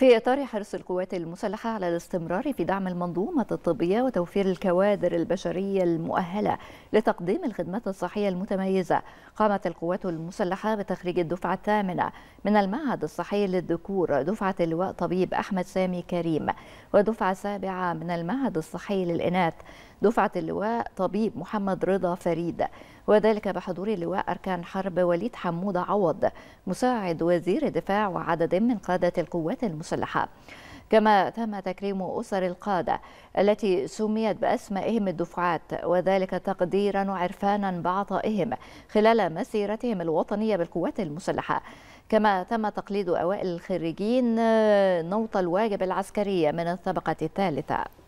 في إطار حرص القوات المسلحة على الاستمرار في دعم المنظومة الطبية وتوفير الكوادر البشرية المؤهلة لتقديم الخدمات الصحية المتميزة قامت القوات المسلحة بتخريج الدفعة الثامنة من المعهد الصحي للذكور دفعة اللواء طبيب أحمد سامي كريم ودفعة سابعة من المعهد الصحي للإناث دفعة اللواء طبيب محمد رضا فريد وذلك بحضور اللواء أركان حرب وليد حمود عوض مساعد وزير الدفاع وعدد من قادة القوات المسلحة كما تم تكريم أسر القادة التي سميت بأسمائهم الدفعات وذلك تقديرا وعرفانا بعطائهم خلال مسيرتهم الوطنية بالقوات المسلحة كما تم تقليد أوائل الخريجين آه، نوط الواجب العسكري من الطبقة الثالثة